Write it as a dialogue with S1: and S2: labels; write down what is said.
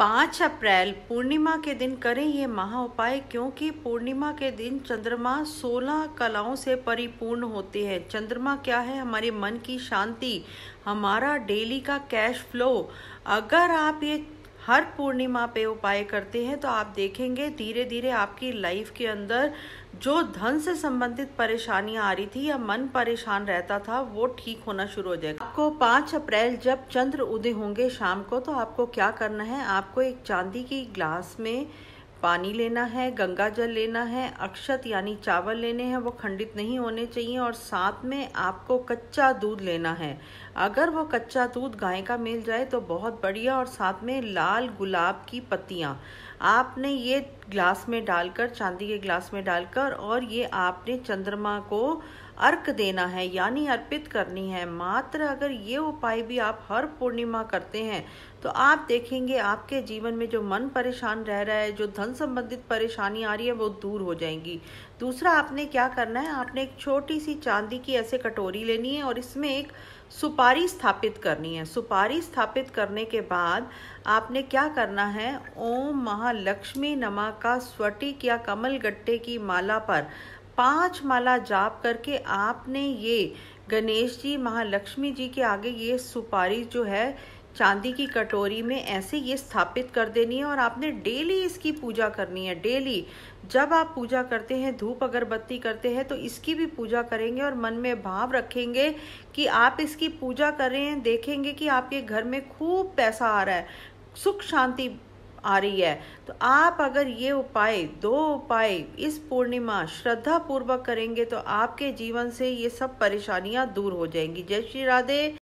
S1: पाँच अप्रैल पूर्णिमा के दिन करें ये महा उपाय क्योंकि पूर्णिमा के दिन चंद्रमा सोलह कलाओं से परिपूर्ण होते हैं चंद्रमा क्या है हमारे मन की शांति हमारा डेली का कैश फ्लो अगर आप ये हर पूर्णिमा पे उपाय करते हैं तो आप देखेंगे धीरे धीरे आपकी लाइफ के अंदर जो धन से संबंधित परेशानियां आ रही थी या मन परेशान रहता था वो ठीक होना शुरू हो जाएगा आपको पाँच अप्रैल जब चंद्र उदय होंगे शाम को तो आपको क्या करना है आपको एक चांदी की ग्लास में पानी लेना है गंगा जल लेना है अक्षत यानी चावल लेने हैं वो खंडित नहीं होने चाहिए और साथ में आपको कच्चा दूध लेना है अगर वो कच्चा दूध गाय का मिल जाए तो बहुत बढ़िया और साथ में लाल गुलाब की पत्तियाँ आपने ये ग्लास में डालकर चांदी के ग्लास में डालकर और ये आपने चंद्रमा को अर्क देना है यानी अर्पित करनी है मात्र अगर ये उपाय भी आप हर पूर्णिमा करते हैं तो आप देखेंगे आपके जीवन में जो मन परेशान रह रहा है जो धन संबंधित परेशानी आ रही है वो दूर हो जाएंगी दूसरा आपने क्या करना है आपने एक छोटी सी चांदी की ऐसे कटोरी लेनी है और इसमें एक सुपारी स्थापित करनी है सुपारी स्थापित करने के बाद आपने क्या करना है ओम महा नमः लक्ष्मी नमा का स्वटिक या कमल गट्टे की माला पर पांच माला जाप करके आपने ये गणेश जी महालक्ष्मी जी के आगे ये सुपारी जो है चांदी की कटोरी में ऐसे ये स्थापित कर देनी है और आपने डेली इसकी पूजा करनी है डेली जब आप पूजा करते हैं धूप अगरबत्ती करते हैं तो इसकी भी पूजा करेंगे और मन में भाव रखेंगे कि आप इसकी पूजा कर रहे हैं देखेंगे कि आपके घर में खूब पैसा आ रहा है सुख शांति आ रही है तो आप अगर ये उपाय दो उपाय इस पूर्णिमा श्रद्धा पूर्वक करेंगे तो आपके जीवन से ये सब परेशानियां दूर हो जाएंगी जय श्री राधे